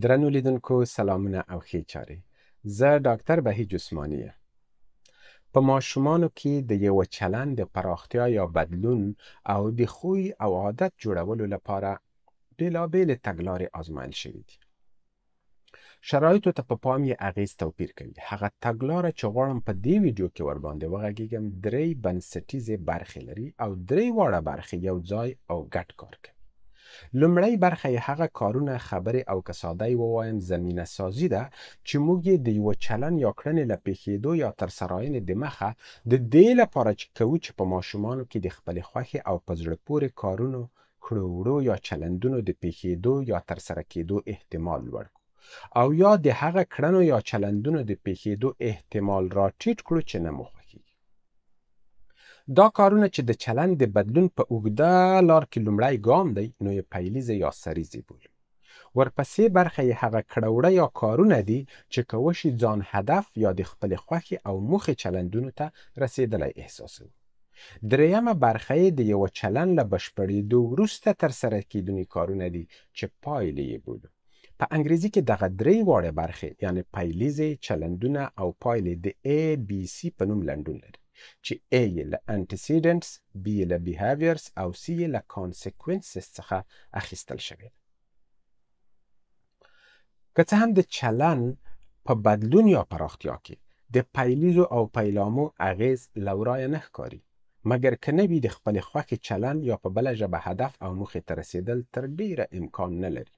درنو لیدونکو سلامونه او ښې چارې زه ډاکټر بهیج عثماني یم په ماشومانو کې د یو چلند د پراختیا یا بدلون او د خوی او عادت جوړولو لپاره بېلابېلې تګلارې آزمایل شوي دي شرایطو ته په پا پام یې اغیز توپیر کوي هغه تګلاره چې غواړم په دې ویډیو کې ورباندې وغږیږم درې بنسټیزې برخې لري او درې واړه برخې یو ځای او ګډ کار کوي لومړۍ برخه یې هغه کارونه خبرې او کسادای ووایم زمینه سازی ده چې موږ یې د یو چلن یا کړنې له پیښېدو یا ترسراینې دمخه د دې لپاره چې کوو چې په ماشومانو کې د خپلې خوښې او په زړه پورې کارونو کړو وړو یا چلندونو د پیښېدو یا ترسره کېدو احتمال لوړ او یا د هغه کړنو یا چلندونو د پیښېدو احتمال را ټیټ کړو چې نه مو دا کارونه چې د چلند د بدلون په اوږده لار کې لومړی ګام دی نو یې پیلیزه یا سریزې بولي ورپسې برخه یې هغه کړوړه یا کارونه دي چې کوشي ځان هدف یا د خپل خوښي او موخې چلندونو ته رسیدلی احساسوي درېیمه برخه یې د یو چلن له بشپړېدو وروسته ترسره کیدونې کارونه دي چې پایلې یې بولو په انګریزي کې دغه درې واړه برخې یعنی پایلیزې چلندونه او پایلې د A B C په نوم لنډون لري چې A یې له antecedents B یې له behaviors او C یې له consequences څخه اخیستل شوی ده که څه هم د چلن په بدلون یا پراختیا کې د پیلیزو او پیلامو اغیز له ورایه نه ښکاري مګر که نه وي د خپلې خوښې چلن یا په بله ژبه هدف او موخې ته رسېدل تر ډیره امکان نه لري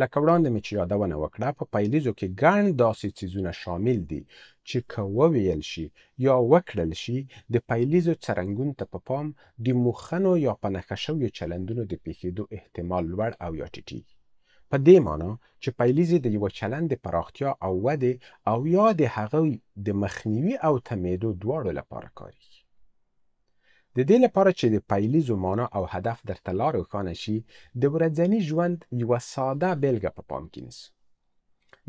لکه وړاندې مې چې یادونه وکړه په پایلیزو کې ګڼ داسې څیزونه شامل دي چې که وویل شي یا وکړل شي د پایلیزو څرنګون ته په پا پام د موخنو یا په نښه شویو چلندونو د پېښېدو احتمال لوړ او یا ټیټیږي په دې معنی چې پایلیزې د یوه چلند د پراختیا او ودې او یا د هغوی د مخنیوي او تمېدو دواړو لپاره کارېږي د دې لپاره چې د پایلیزو معنا او هدف درته لار روښانه شي د ورځني ژوند یوه ساده بیلګه په پام کې نیسو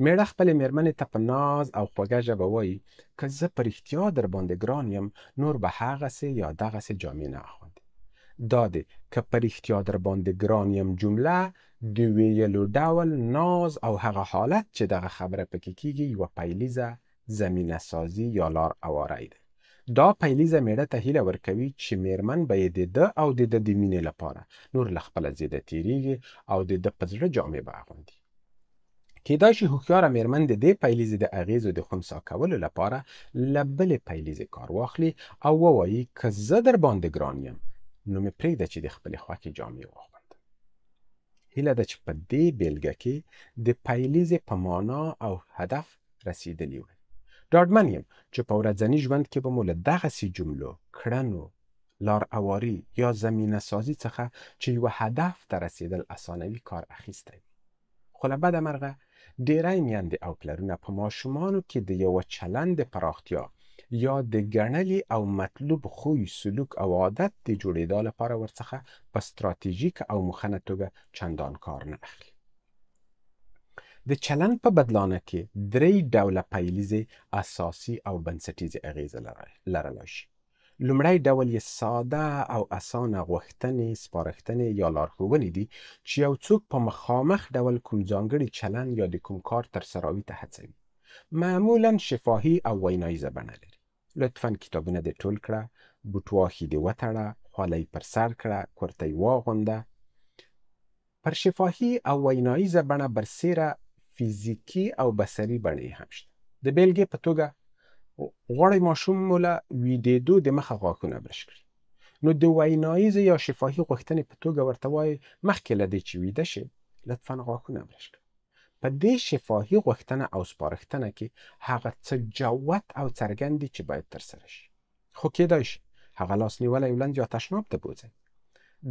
میړه خپلې میرمنې ته په ناز او خوږه ژبه وایي که زه په رښتیا درباندې ګران یم نور به هغسې یا دغسې جامې نه اخوندې دا دی که په رښتیا درباندې ګران یم جمله د ویلو ډول ناز او هغه حالت چې دغه خبره پکې کیږي یوه پایلیزه زمینه سازي یا لار اواری ده دا پایلیزه میړه ته هیله ورکوي چې میرمن به یې د ده او د ده د مینې لپاره نور له خپله زیده تیریږي او د ده په زړه جامې به اغوندي کیدای شي هوښیاره میرمن د دې پایلیزې د اغیزو د خنسا کولو لپاره له بلې پایلیزې کار واخلي او ووایي که زه درباندې ګران یم نو مې پرېږده چې د خپلې خوښې جامې واغوندم هیله ده چې په دې بیلګه کې د پایلیزې په معنا او هدف رسیدلی وي ډاډمن یم چې په ورځني ژوند کې به مو له دغسې جملو کړنو لار اواري یا زمینه سازی څخه چې یو هدف ته رسیدل اسانوي کار اخیستی خو له بده مرغه ډیری میندې او پلرونه په ماشومانو کې د یوه چلند پراختیا یا د ګڼلي او مطلوب خوی سلوک او عادت د جوړېدا لپاره ورڅخه په ستراتیژیک او مخنه توګه چندان کار نه اخلي د چلند په بدلانه کې درې ډوله پایلیزې اساسي او بنسټیزې اغیزه لرلی شي لومړی ډول یې ساده او اسانه غوښتنې سپارښتنې یا لارښوونې دي چې یو څوک په مخامخ ډول کوم ځانګړي چلند یا د کوم کار ترسراوي ته هڅوي معمولا شفاهي او ویناییزه بڼه لري لطفا کتابونه دې ټول کړه بوټواښي دې وتړه خولۍ پر سر کړه کرتۍ واغونده پر شفاهي او ویناییزه بڼه برسیره فزیکي او بصري بڼې هم شته د بیلګې په توګه غواړئ ماشوم مو له ویدېدو دمخه غاښونه برش کړي نو د ویناییز یا شفاهي غوښتنې په توګه ورته وایي مخکې له دې چې ویده شي لطفا غاښونه برش کړئ په دې شفاهي غوښتنه او سپارښتنه کې هغه څه جوت او څرګند دي چې باید ترسره شي خو کېدای شي هغه لاس نیولی او لنز یا تشناب ته بوځئ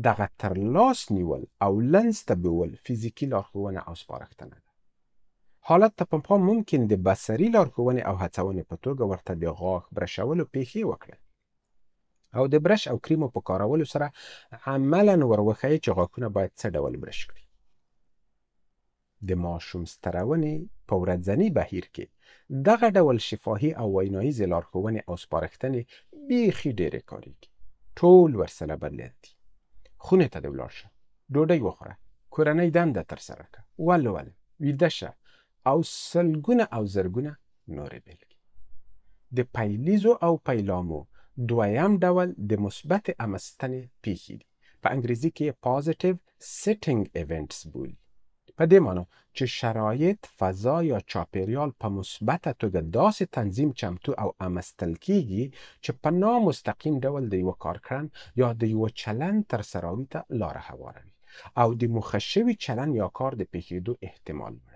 دغه تر لاس نیول او لنز ته بیول فزیکي لارښوونه او سپارښتنه ده حالت ته په پام ممکن د بصري لارښوونې او هڅونې په توګه ورته د غاښ برشولو پیښې وکړئ او د برش او کریمو په کارولو سره عملا وروښیي چې غاښونه باید څه ډول برش کړي د ماشوم سترونې په ورځني بهیر کې دغه ډول شفاهي او ویناییز لارښوونې او سپارښتنې بیخي ډېرې کاریږي ټول ورسره بلد دي خونې ته دې ولاړ شه ډوډۍ وخوره کورنۍ دنده ترسره کړه ولو ولو ویده شه او سلګونه او زرګونه نورې بیلګې د پایلیزو او پایلامو دویم ډول د مثبت امستنې پیښې دي په انګریزي کې پازیټیو سیټینګ ایونټس بولي په دې معنی چې شرایط فضا یا چاپیریال په مثبته توګه داسې تنظیم چمتو او امستل کیږي چې په نامستقیم ډول د یوه کارکرن یا د یوه چلند تر سراوي ته لاره هواروي او د مخشوي چلند یا کار د پیښېدو احتمال وي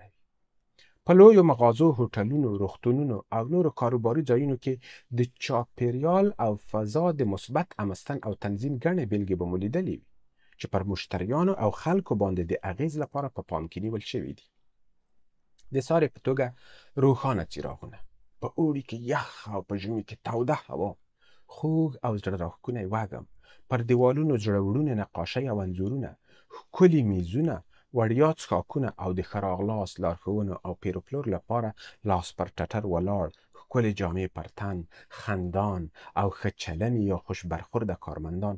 په لویو مغازو هوټلونو روغتونونو او نورو کاروباري ځایونو کې د چاپیریال او فضا د مثبت امستن او تنظیم ګڼې بیلګې به مو لیدلې وي چې پر مشتریانو او خلکو باندې د اغیز لپاره په پا پام کې نیول شوي دي د سارې په توګه روښانه څراغونه په اوړي کې یخ او په ژمي کې توده هوا خوږ او زړه راښکونی وږم پر دیوالونو زړه وړونه نقاشۍ او انځورونه ښکلي میزونه وړیا څښاکونه او د ښه راغلاست لارښوونو او پیر پلور لپاره لاس پر ټټر ولاړ ښکلې جامې پر تن خندان او ښه چلن یا خوش برخورده کارمندان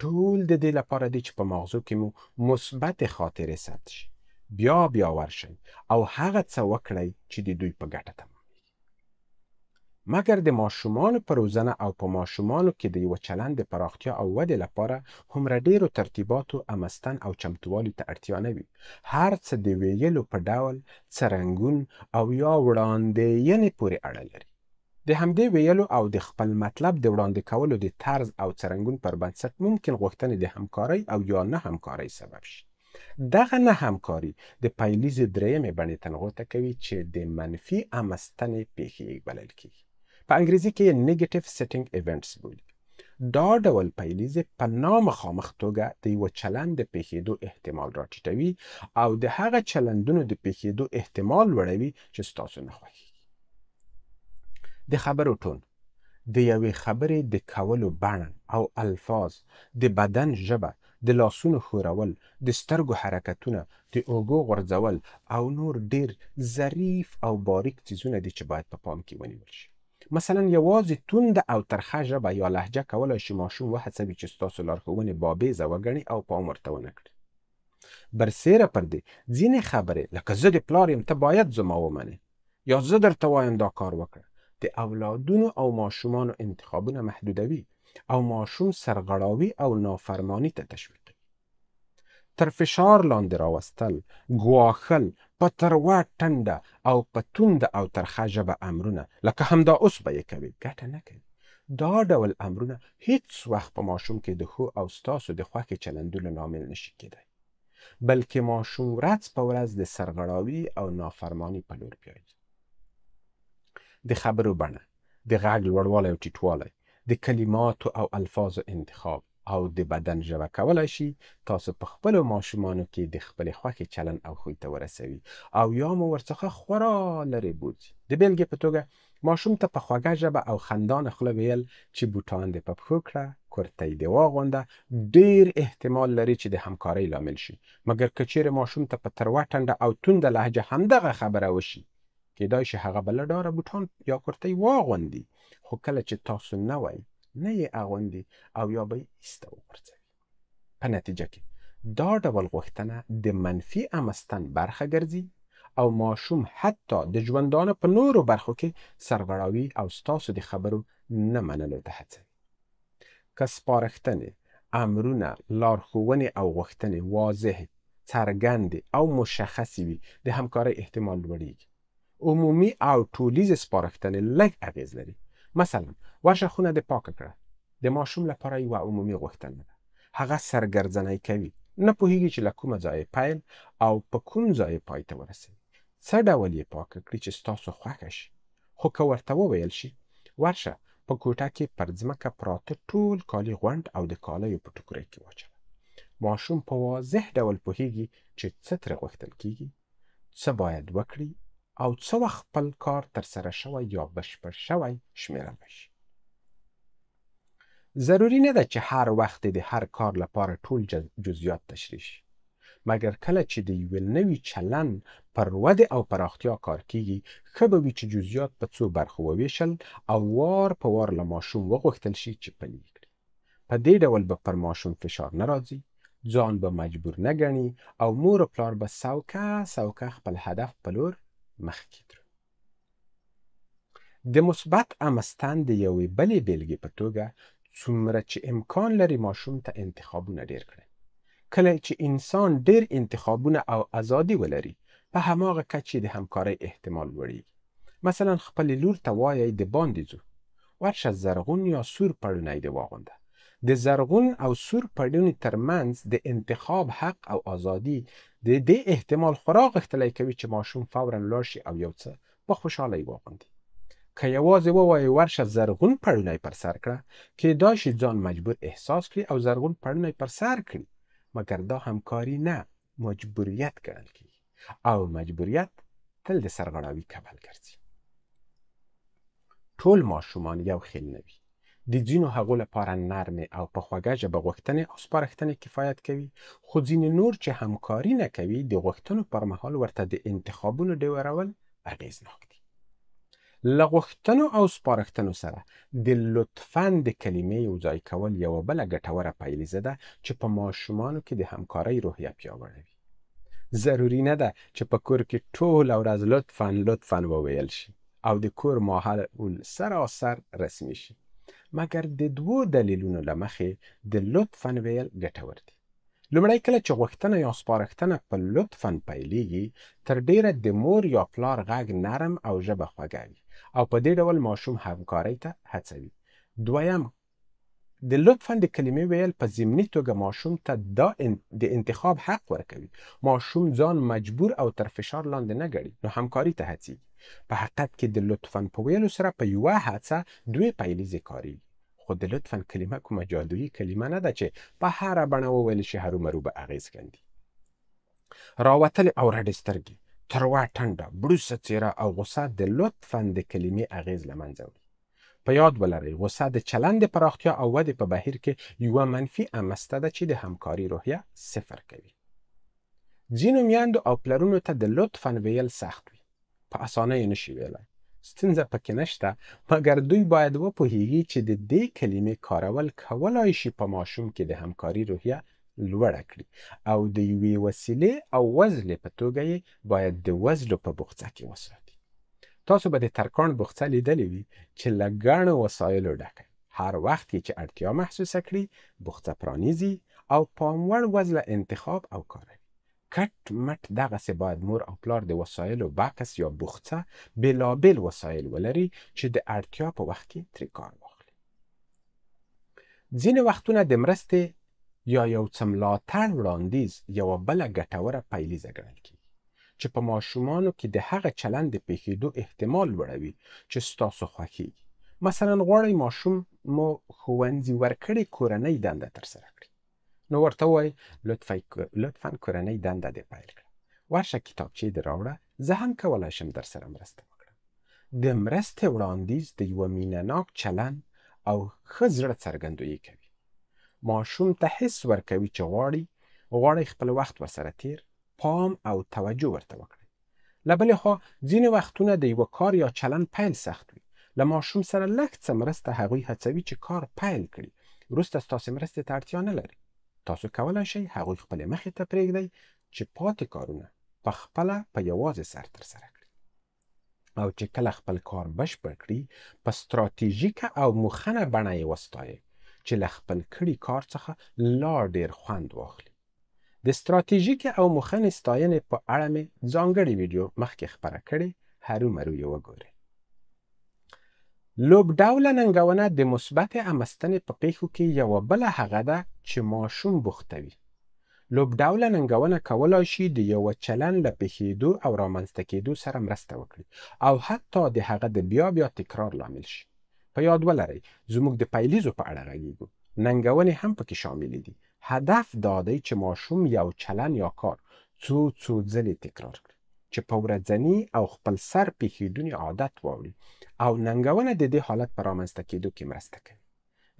ټول د دې لپاره دي چې په مغزو کې مو مثبت خاطرې ثبت شي بیا بیا ورشئ او هغه څه وکړئ چې د دوی په ګټه تمام مګر د ماشومانو په روزنه او په ماشومانو کې د یو چلند د پراختیا او ودې لپاره هومره ډیرو ترتیباتو امستن او چمتووالي ته اړتیا نه وي هر څه د ویلو په ډول څرنګون او یا وړاندېینې پورې اړه لري د همدې ویلو او د خپل مطلب د وړاندې کولو د طرز او څرنګون پر بنسټ ممکن غوښتنې د همکارۍ او یا نه همکارۍ سبب شي دغه نه همکاري د پایلیز درېیمې بڼې تنغوته کوي چې د منفي امستنې پیښې بلل کیږي په انګریزي کې نیگیټیو سیټینګ ایونټس بولي دا ډول پیلیزې په نامخامخ توګه د یوه چلند د پیښېدو احتمال راټیټوي او د هغه چلندونو د پیښېدو احتمال لوړوي چې ستاسو نه خوښیږي د خبرو ټون د یوې خبرې د کولو بڼه او الفاظ د بدن ژبه د لاسونو ښورول د سترګو حرکتونه د اوګو غورځول او نور ډیر ظریف او باریک څیزونه دي چې باید په پا پام کې ونیول شي مثلا یوازې توند او ترخه ژبه یا لهجه کولای شي ماشوم وهڅوي چې ستاسو لارښوونې بابیزه وګڼي او پام ورته ونه کړي برسیره پر دې ځینې خبرې لکه زه د پلار یم ته باید زما ومنې یا زه درته وایم دا کار وکړه د اولادونو او ماشومانو انتخابونه محدودوي او ماشوم سرغړاوي او نافرمانی ته تشویق تر فشار لاندې راوستل ګواښل په تروه ټنډه او په تونده او ترخه ژبه امرونه لکه همدا اوس به یې کوي ګټه نه کوي دا ډول امرونه هیڅ وخت په ماشوم کې د هو او ستاسو د خوښې چلندولو لامل نشي کېدی بلکې ماشوم ورځ په ورځ د سرغړاوي او نافرمانی په لور بیایي د خبرو بڼه د غږ لوړوالی او ټیټوالی د کلماتو او الفاظو انتخاب او د بدن ژبه کولای شي تاسو په خپلو ماشومانو کې د خپلې خوښې چلن او خوی ته ورسوي او یا مو ورڅخه خورا لرې بوځي د بېلګې په توګه ماشوم ته په خوږه ژبه او خندان خوله ویل چې بوټان دې په پښو کړه کرتۍ دې واغونده ډیر احتمال لري چې د همکارۍ لامل شي مګر که چیرې ماشوم ته په تروه ټنډه او تونده لهجه همدغه خبره وشي کېدای شي هغه بله ډاره بوټان یا کرتۍ واغوندي خو کله چې تاسو نه وایئ نه یې اغوندي او یا به یې ایسته وغورځوي په نتیجه کې دا ډول غوښتنه د منفي امستن برخه ګرځي او ماشوم حتی د ژوندانه په نورو برخو کې سرغړاوي او ستاسو د خبرو نه منلو ته هڅوي که سپارښتنې امرونه لارښوونې او غوښتنې واضحې څرګندې او مشخصې وي د همکارۍ احتمال لوړیږي عمومي او ټولیز سپارښتنې لږ اغیز لري مثلا واشه خونه د پاکه کړه د ماشوم لپاره یوه عمومي غوښتنه ده هغه سرګرځنۍ کوي نه پوهیږي چې له کومه ځایه پیل او په کوم ځای پای ته ورسوي څه ډول یې پاکه کړي چې ستاسو خوښه شي خو که ورته وویل شي ورشه په کوټه کې پر ځمکه پراته ټول کالي غونډ او د کالیو په ټوکرۍ کې واچوه ماشوم په واضح ډول پوهیږي چې څه ترې غوښتل کیږي څه باید وکړي او څه وخت خپل کار ترسره شوی یا بشپړ شوی شمیرلی شي ضروري نه ده چې هر وخت د هر کار لپاره ټول جزئیات تشریح شي مګر کله چې د یوې نوي چلند پر ودې او پراختیا کار کیږي ښه به وي چې جزئیات په څو برخو وویشل او وار په وار له ماشوم وغوښتل شي چې پلي کړي په دې ډول به پر ماشوم فشار نه راځي ځان به مجبور نه ګڼي او مور و پلار به سوکه سوکه خپل هدف په لور مخ کیدرو د مثبت امستان د یوې بلې بیلګې په توګه څومره چې امکان لري ماشوم ته انتخابونه ډیر کړي کله چې انسان ډیر انتخابونه او ازادي ولري په هماغه کچې د همکارۍ احتمال لوړیږي مثلا خپل لور ته وایي د باندې ځو ورشه زرغون یا سور پړونی دې واغونده د زرغون او سور پړیونې ترمنځ د انتخاب حق او ازادي د دې احتمال خورا غښتلی کوي چې ماشوم فورا لاړ شي او یو څه په خوشحاله یې واغوندي که یوازې ووایي ورشه زرغون پړونی پر سر کړه کیدای شي ځان مجبور احساس کړي او زرغون پړونی پر سر کړي مګر دا همکاري نه مجبوریت ګڼل کیږي او مجبوریت تل د سرغړاوي کبل ګرځي ټول ماشومان یو خیل نه وي د ځینو هغو لپاره نرمې او په خوږه ژبه غوښتنې او سپارښتنې کفایت کوي خو ځینې نور چې همکاري نه کوي د غوښتنو پر مهال ورته د انتخابونو ډیورول اغېزناک دي له غوښتنو او سپارښتنو سره د لطفاً د کلمې یو ځای کول یوه بله ګټوره پایلیزه ده چې په ماشومانو کې د همکارۍ روحیه پیاوړوي ضروری نه ده چې په کور کې ټول ورځ لطفاً لطفاً وویل شي او د کور ماحول سراسر رسمي شي مګر د دوو دلیلونو لمخې د لطفا ویل ګټور دي لومړی کله چې غوښتنه یا سپارښتنه په لطفا پیلېږي تر ډیره د مور یا پلار غږ نرم او ژبه خوږه وي او په دې ډول ماشوم همکارۍ ته هڅوي دویم د لطفا د کلمې ویل په ضمني توګه ماشوم ته دا ان... د انتخاب حق ورکوي ماشوم ځان مجبور او تر فشار لاندې نه ګڼي نو همکاري ته هڅیږي په حقیقت کې د لطفن په ویلو سره په یوه هڅه دوه پایلیزې کاریږي خو د لطفا کلمه کومه جادویي کلمه نه ده چې په هره بڼه وویل شي هرومرو به اغیز کندي راوتلې او رډې سترګې تروه ټنډه بړوسه څیره او غوسه د لطفا د کلمې اغیز له منځه وړي په یاد ولرئ غوسه د چلند پراختیا او ودې په بهیر کې یوه منفي امسته ده چې د همکاري روحیه صفر کوي ځینو میندو او پلرونو ته د لطفا ویل سخت وي په اسانه نه شي ویلای ستونزه پکې نشته مګر دوی باید وپوهیږي چې د دې کلمې کارول کولای شي په ماشوم کې د همکاري روحیه لوړه کړي او د یوې وسیلې او وزلې په توګه یې باید د وزلو په بغڅه کې وساتي تاسو به د ترکاڼ بغڅه لیدلې وي چې له ګڼو وسایلو ډکه هر وخت یې چې اړتیا محسوسه کړي بغڅه پرانیزي او پاموړ وزله انتخاب او کاروي کټ مټ دغسې باید مور او پلار د وسایلو بکس یا بوخڅه بېلابېل وسایل ولري چې د اړتیا په وخت کې ترې کار واخلي ځینې وختونه د مرستې یا یو څه ملاتړ وړاندیز یوه بله ګټوره پیلیزه ګڼل کیږي چې په ماشومانو کې د هغه چلند د پېښېدو احتمال لوړوي چې ستاسو خوښیږي مثلا غواړئ ماشوم مو ښوونځي ورکړې کورنۍ دنده ترسره کړي نو ورته وای لطفا لطفا کورنۍ دنده دې پیل کړه ورشه کتابچې دې راوړه زه هم کولای شم در سره مرسته وکړم د مرستې وړاندیز د یوه مینهناک چلند او ښه زړه څرګندویي کوي ماشوم ته حس ورکوي چې غواړي غواړي خپل وخت ورسره تیر پام او توجه ورته وکړي له بلې خوا ځینې وختونه د یوه کار یا چلند پیل سخت وي له ماشوم سره لږ څه مرسته هغوی هڅوي چې کار پیل کړي وروسته ستاسې مرستې ته اړتیا نه لري تاسو کولای شئ هغوی خپل مخې ته پرېږدئ چې پاتې کارونه په خپله په یوازې سر ترسره کړي او چې کله خپل کار بشپړ کړي په ستراتیژیکه او مخنه بڼه یې وستایئ چې له خپل کړي کار څخه لا ډیر خوند واخلي د ستراتیژیک او مخنې ستاینې په اړه مې ځانګړې ویډیو مخکې خپره کړې هرو مرو یې وګورئ لوب ډوله ننګونه د مثبتې امستنې په پیښو کې یوه بله هغه ده چې ماشوم بوختوي لوب ډوله ننګونه کولای شي د یوه چلن له پېښېدو او رامنځته کېدو سره مرسته وکړي او حتی د هغه د بیا بیا تکرار لامل شي په یاد ولرئ زموږ د پیلیزو په اړه غږیږو ننګونې هم پکې شاملې دي هدف دا دی چې ماشوم یو چلن یا کار څو څو ځلې تکرار کړي چې په ورځني او خپل سر پیښېدونې عادت واوړي او ننګونه د دې حالت په رامنځته کېدو کې مرسته کوي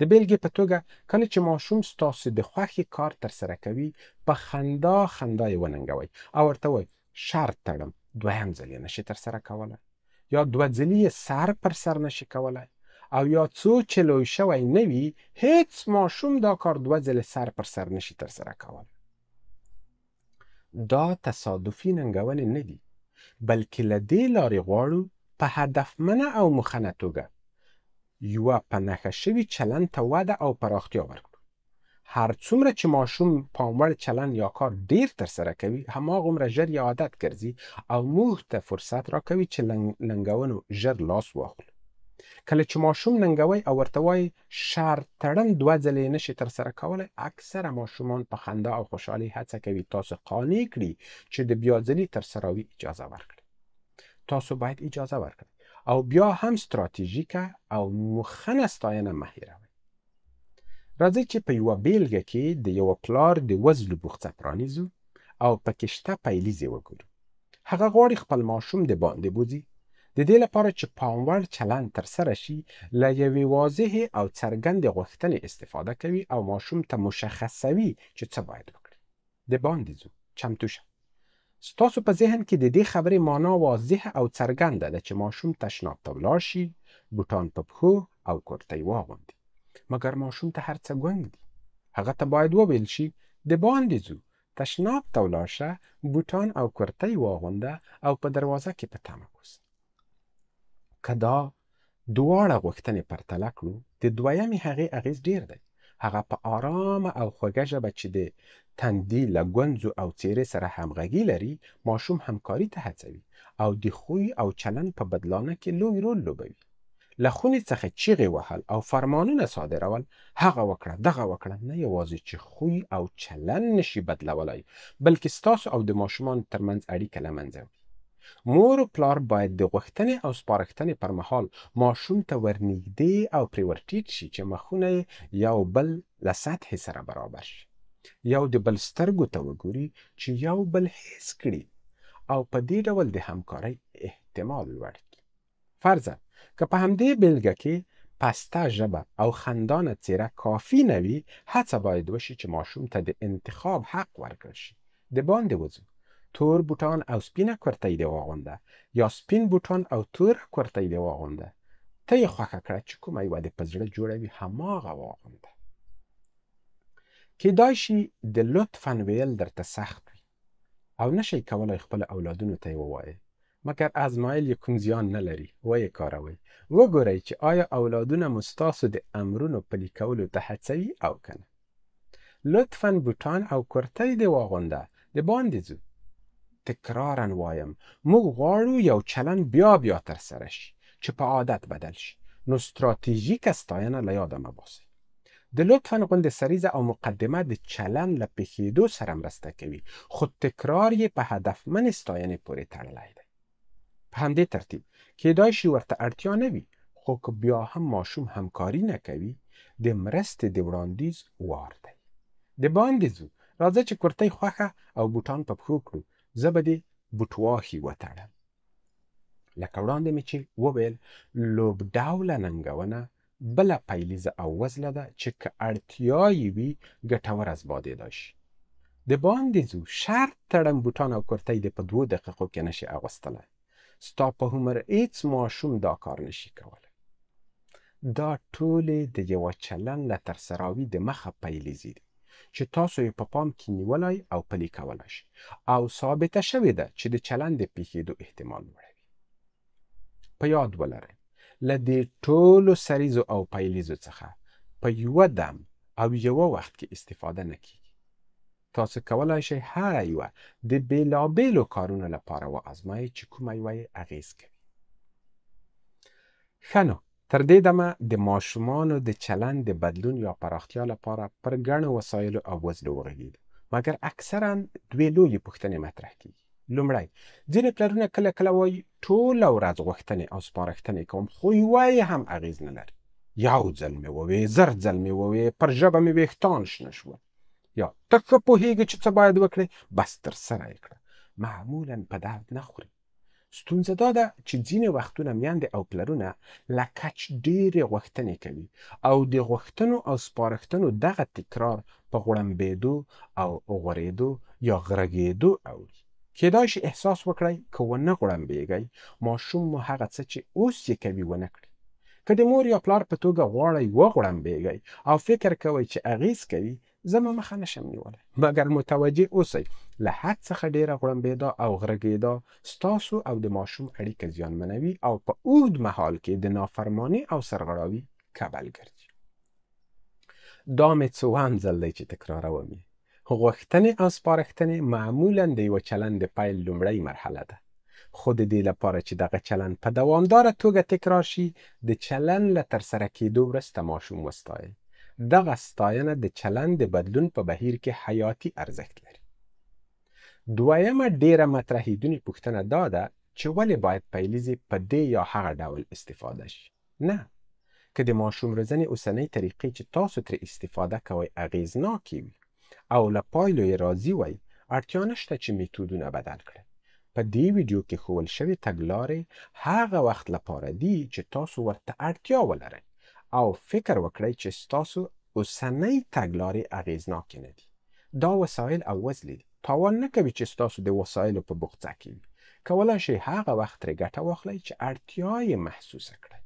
د بیلګې په توګه کله چې ماشوم ستاسو د خوښې کار ترسره کوي په خندا خندا یې وننګوئ او ورته وایي شرط تړم دویم ځل یې نشي ترسره کولی یا دوه ځلې یې سر پر سر نشي کولی او یا څو چې لوی شوی نه وي هیڅ ماشوم دا کار دوه ځلې سر پر سر نشي ترسره کولی دا تصادفي ننګونې نه دي بلکې له دې لارې غواړو په هدفمنه او مخنه توګه یوه په نښه شوي چلند ته وده او پراختیا ورکړو هر څومره چې ماشوم پاموړ چلند یا کار ډیر ترسره کوي هماغومره ژر یې عادت ګرځي او موږ ته فرصت راکوي چې ننګونو ژر لاس واخلو کله چې ماشوم ننګوي او ورته وایي شرط تړن دوه ځلې نشي ترسره کولی اکثره ماشومان په خندا او خوشحالۍ هڅه کوي تاسو قانع کړي چې د بیا ځلې ترسراوي اجازه ورکړي تاسو باید اجازه ورکړئ او بیا هم ستراتیژیکه او مخنه ستاینه مه هیروئ راځئ چې په یوه بیلګه کې د یوه پلار د وزلو بوخڅه پرانیزو او په کې شته پیلیزې وګورو هغه غواړي خپل ماشوم د باندې بوځي د دې لپاره چې پاموړ چلند ترسره شي له یوې واضحې او څرګندې غوښتنې استفاده کوي او ماشوم ته مشخصوي چې څه باید وکړي د باندې ځو چمتو شه ستاسو په ذهن کې د دې خبرې معنا واضح او څرګنده ده چې ماشوم تشناب ته ولاړ شي بوټان په پښو او کرتۍ واغوندي مګر ماشوم ته هر څه ګونګ دي هغه ته باید وویل شي د باندې ځو تشناب ته ولاړ شه بوټان او کرتۍ واغونده او په دروازه کې په تمه کوس که دا دواړه غوښتنې پرتله کړو د دویمې هغې اغیز ډیر دی هغه په آرامه او خوږه ژبه چې د تندي له ګونځو او څیرې سره همغږي لري ماشوم همکاري ته هڅوي او د خوی او چلند په بدلانه کې لوی رول لوبوي له خونې څخه چیغې وهل او فرمانونه صادرول هغه وکړه دغه وکړه نه یوازې چې خوی او چلند نشي بدلولای بلکې ستاسو او د ماشومان ترمنځ اړیکه له منځه وړي مور او پلار باید د غوښتنې او سپارښتنې پر مهال ماشوم ته ورنږدې او پرې ورټیټ شي چې مخونه یې یو بل له سطحې سره برابر شي یو د بل سترګو ته وګوري چې یو بل حس کړي او په دې ډول د همکارۍ احتمال لوړ کړي فرضاً که په همدې بېلګه کې پسته ژبه او خندانه څیره کافي نه وي هڅه باید وشي چې ماشوم ته د انتخاب حق ورکړل شي د باندې وځو تور بوټان او سپینه کورتۍ دې واغونده یا سپین بوټان او تور کورتۍ دې واغونده ته یې خوښه کړه چې کومه یوه دې په زړه جوړوي هماغه واغونده کیدای شي د لطفا ویل درته سخت وي او نشئ کولای خپل اولادونو ته یې ووایئ مګر ازمایل یې کوم زیان نه لري ویې کاروئ وګورئ چې آیا اولادونه مو ستاسو د امرونو پلي کولو ته هڅوي او که نه لطفا بوټان او کرتۍ دې واغونده د باندې ځو تکرارا وایم موږ غواړو یو چلند بیا بیا ترسره شي چې په عادت بدل شي نو ستراتیژیکه ستاینه له یاده مه باسئ د لطفا غوندې سریزه او مقدمه د چلند له پېښېدو سره مرسته کوي خو تکرار یې په هدفمن ستاینې پورې تړلی دی په همدې ترتیب کیدای شي ورته اړتیا نه وي خو که بیا هم ماشوم همکاري نه کوي د مرستې د وړاندیز وار دی د باندې ځو راځه چې کورتۍ خوښه او بوټان په پښو کړو زه به دې بوټواښي وتړم لکه وړاندې مې چې وویل لوب ډوله ننګونه بله پیلیزه او وزله ده چې که اړتیا یې وي ګټور ازبادېدای شي د باندې ځو شرط تړم بوټان او کرتۍ دې په دوو دقیقو کې نشي اغوستلی ستا په هومر هیڅ ماشوم دا کار نشي کولی دا ټولې د یوه چلن له ترسراوي د مخه پیلیزې دي چې تاسو یې په پا پام کې نیولای او پلي کولای شئ او ثابته شوې ده چې د چلند د پیښېدو احتمال لوړوي په یاد ولرئ له دې ټولو سریزو او پایلیزو څخه په یوه دم او یوه وخت کې استفاده نه کیږي تاسو کولای شئ هر یوه د بیلابیلو کارونو لپاره وازمایئ چې کومه یوه یې اغیز کوي ښه نو تر دې دمه د ماشومانو د چلند د بدلون یا پراختیا لپاره پر ګڼو وسایلو او وسلو وغږېد مګر اکثرا دوې لویې پوښتنې مطرح کیږي لومړی ځینې پلرونه کله کله وایي ټوله ورځ غوښتنې او سپارښتنې کوم خو یوه یې هم اغیز نه لري یو ځل مې ووې زر ځل مې ووې پر ژبه مې وېښتان شنه شول یا ته ښه پوهېږې چې څه باید وکړې بس تر سره یې کړه معمولا په درد نه خوري ستونزه دا ده چې ځینې وختونه میندې او پلرونه له کچ ډېرې غوښتنې کوي او د غوښتنو او سپارښتنو دغه تکرار په غوړمبېدو او غوړېدو یا غرګېدو اوړي کېدای شي احساس وکړئ که ونه غوړمبېږئ ماشوم مو هغه څه چې اوس یې کوي ونه کړي که د مور یا پلار په توګه غواړئ وغوړمبېږئ او فکر کوئ چې اغیز کوي زما مخه نشم نیولی مګر متوجه اوسئ له حد څخه ډیره غړمبېدا او غرګېدا ستاسو او د ماشوم اړیکه زیانمنوي او په اوږد مهال کې د نافرمانی او سرغړاوي کبل ګرځي دا مې څوهم ځل دی چې تکراروم یې غوښتنې او سپارښتنې معمولا د یوه چلند د پیل لومړۍ مرحله ده خو د دې لپاره چې دغه چلند په دوامداره توګه تکرار شي د چلند له ترسره کېدو وروسته ماشوم وستایئ دغه ستاینه د چلند د بدلون په بهیر کې حیاتي ارزښت لري دویمه ډیره مطرحېدونې پوښتنه دا ده چې ولې باید پیلیزې په دې یا هغه ډول استفاده شي نه که د ماشوم روزنې اوسنۍ طریقې چې تاسو ترې استفاده کوئ اغیزناکې وي او له پایلو یې راضي وئ اړتیا نشته چې میتودونه بدل کړئ په دې ویډیو کې ښوول شوې تګلارې هغه وخت لپاره دي چې تاسو ورته اړتیا ولرئ او فکر وکړئ چې ستاسو اوسنۍ تګلارې اغیزناکې نه دي دا وسایل او وزلې دي تاوان نه کوي چې ستاسو د وسایلو په بغڅه کې وي کولای شئ هغه وخت ترې ګټه واخلئ چې اړتیا یې محسوسه کړئ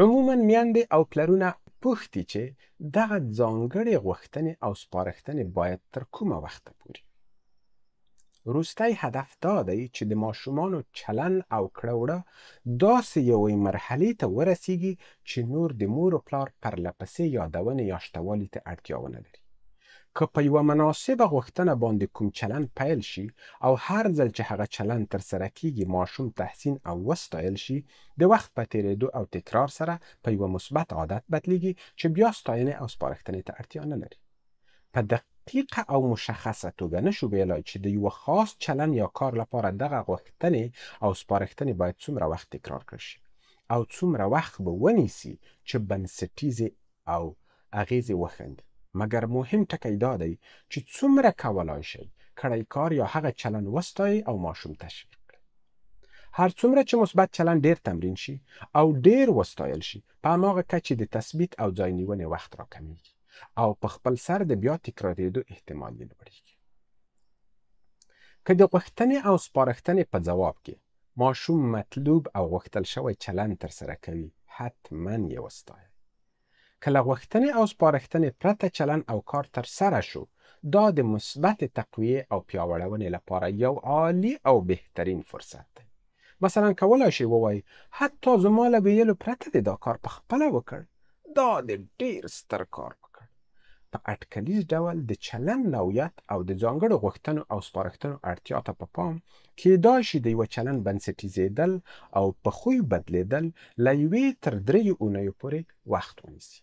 عموما میندې او پلرونه پوښتي چې دغه ځانګړې غوښتنې او سپارښتنې باید تر کومه وخته پورې روستۍ هدف دا دی چې د ماشومانو چلن او کړه داسې یوې مرحلې ته ورسیږي چې نور د مور او پلار پرلپسې یادونې یا شتوالي ته اړتیا ونه لري که په یوه مناسبه غوښتنه باندې کوم چلن پیل شي او هر ځل چې هغه چلن ترسره کیږي ماشوم تحسین او وستایل شي د وخت په تیریدو او تکرار سره په یوه مثبت عادت بدلیږي چې بیا ستاینې او سپارښتنې ته اړتیا نه لري په دقت دقیقه او مشخصه توګه نشو ویلای چې د یو خاص چلن یا کار لپاره دغه غوښتنې او سپارښتنې باید څومره وخت تکرار کړل شي او څومره وخت به ونیسي چې بنسټیزې او اغیزې وخند مګر مهم ټکی دا دی چې څومره کولای شي کړی کار یا هغه چلن وستای او ماشوم تشویق هر څومره چې مثبت چلن ډیر تمرین شي او ډیر وستایل شي په هماغه کچې د تثبیت او ځای نیونې وخت راکمیږي او په خپل سر د بیا تکرارېدو احتمال یې لوړېږي که د غوښتنې او سپارښتنې په ځواب کې ماشوم مطلوب او غوښتل شوی چلند ترسره کوي حتما یې وستایئ که له غوښتنې او سپارښتنې پرته چلند او کار ترسره شو دا د مثبت تقویې او پیاوړونې لپاره یو عالي او بهترین فرصت دی مثلا کولای شي ووایي حتی زما له ویلو پرته دې دا کار پخپله وکړ دا د ډیر ستر کار وکړ په اټکلیز ډول د چلند نویت او د ځانګړو غوښتنو او سپارښتنو اړتیا ته په پام کېدای شي د یوه چلند بنسټیزېدل او په خوی بدلېدل له یوې تر درېیو اونیو پورې وخت ونیسي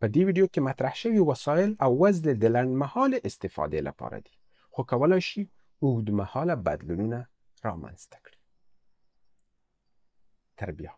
په دې ویډیو کې مطرح شوي وسایل او وزلې د لنډمهاله استفادې لپاره دي خو کولی شي اوږدمهاله بدلونونه رامنځته کړي تربیه